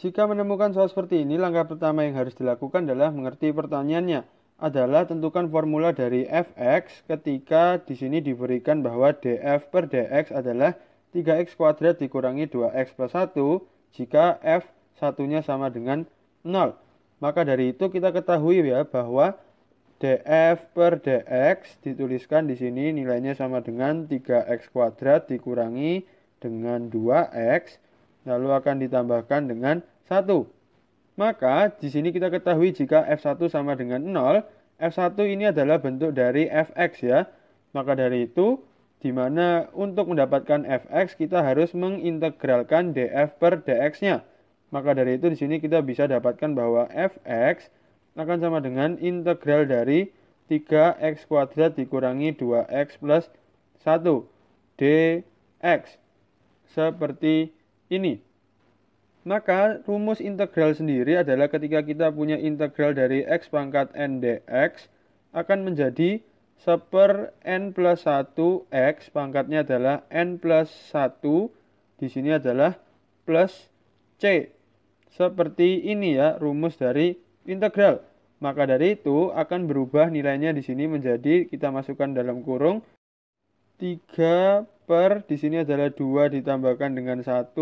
Jika menemukan soal seperti ini, langkah pertama yang harus dilakukan adalah mengerti pertanyaannya. Adalah tentukan formula dari fx ketika di sini diberikan bahwa df per dx adalah 3x kuadrat dikurangi 2x plus 1 jika f satunya sama dengan 0. Maka dari itu kita ketahui ya bahwa df per dx dituliskan di sini nilainya sama dengan 3x kuadrat dikurangi dengan 2x lalu akan ditambahkan dengan 1. Maka di sini kita ketahui jika F1 sama dengan 0, F1 ini adalah bentuk dari Fx ya. Maka dari itu, di mana untuk mendapatkan Fx kita harus mengintegralkan df per dx-nya. Maka dari itu di sini kita bisa dapatkan bahwa Fx akan sama dengan integral dari 3x kuadrat dikurangi 2x plus 1 dx seperti ini. Maka rumus integral sendiri adalah ketika kita punya integral dari x pangkat n dx akan menjadi seper n plus 1 x pangkatnya adalah n plus 1 di sini adalah plus c. Seperti ini ya rumus dari integral. Maka dari itu akan berubah nilainya di sini menjadi kita masukkan dalam kurung 3 per di sini adalah 2 ditambahkan dengan 1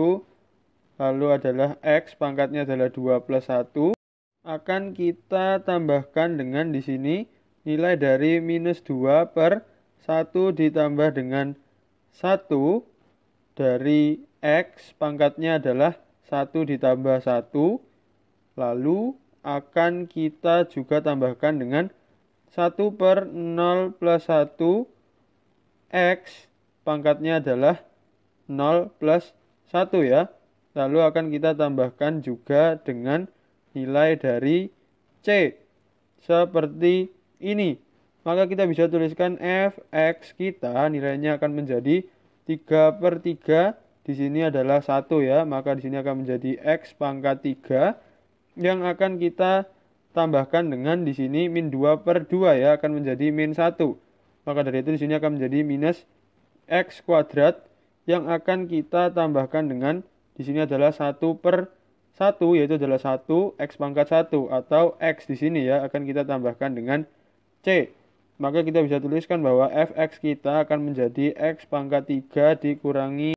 lalu adalah X pangkatnya adalah 2 plus 1 akan kita tambahkan dengan di sini nilai dari minus 2 per 1 ditambah dengan 1 dari X pangkatnya adalah 1 ditambah 1 lalu akan kita juga tambahkan dengan 1 per 0 plus 1 X pangkatnya adalah 0 plus 1 ya. Lalu akan kita tambahkan juga dengan nilai dari C. Seperti ini. Maka kita bisa tuliskan fx kita nilainya akan menjadi 3 per 3. Di sini adalah 1 ya. Maka di sini akan menjadi x pangkat 3. Yang akan kita tambahkan dengan di sini min 2 per 2 ya. Akan menjadi min 1. Maka dari itu di sini akan menjadi minus X kuadrat yang akan kita tambahkan dengan di sini adalah 1 per 1 yaitu adalah 1 X pangkat 1 atau X di sini ya akan kita tambahkan dengan C. Maka kita bisa tuliskan bahwa fx kita akan menjadi x pangkat 3 dikurangi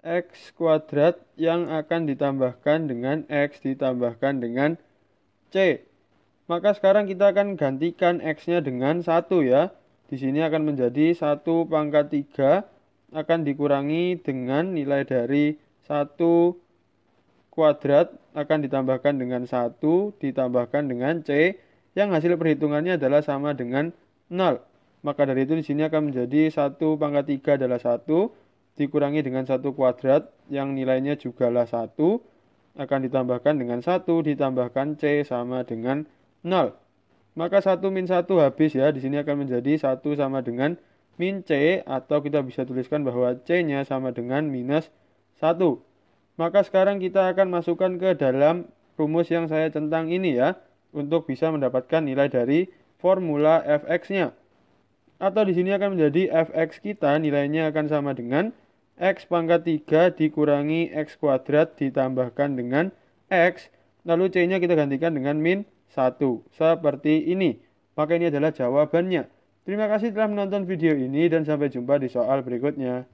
x kuadrat yang akan ditambahkan dengan x ditambahkan dengan c. Maka sekarang kita akan gantikan x-nya dengan 1 ya. Di sini akan menjadi satu pangkat 3 akan dikurangi dengan nilai dari satu kuadrat akan ditambahkan dengan satu ditambahkan dengan C yang hasil perhitungannya adalah sama dengan 0. Maka dari itu di sini akan menjadi satu pangkat 3 adalah satu dikurangi dengan satu kuadrat yang nilainya juga lah 1 akan ditambahkan dengan satu ditambahkan C sama dengan 0. Maka satu min satu habis ya, di sini akan menjadi satu sama dengan min C atau kita bisa tuliskan bahwa C-nya sama dengan minus satu Maka sekarang kita akan masukkan ke dalam rumus yang saya centang ini ya, untuk bisa mendapatkan nilai dari formula fx-nya. Atau di sini akan menjadi fx kita nilainya akan sama dengan x pangkat 3 dikurangi x kuadrat ditambahkan dengan x, lalu C-nya kita gantikan dengan min satu seperti ini. Maka ini adalah jawabannya. Terima kasih telah menonton video ini dan sampai jumpa di soal berikutnya.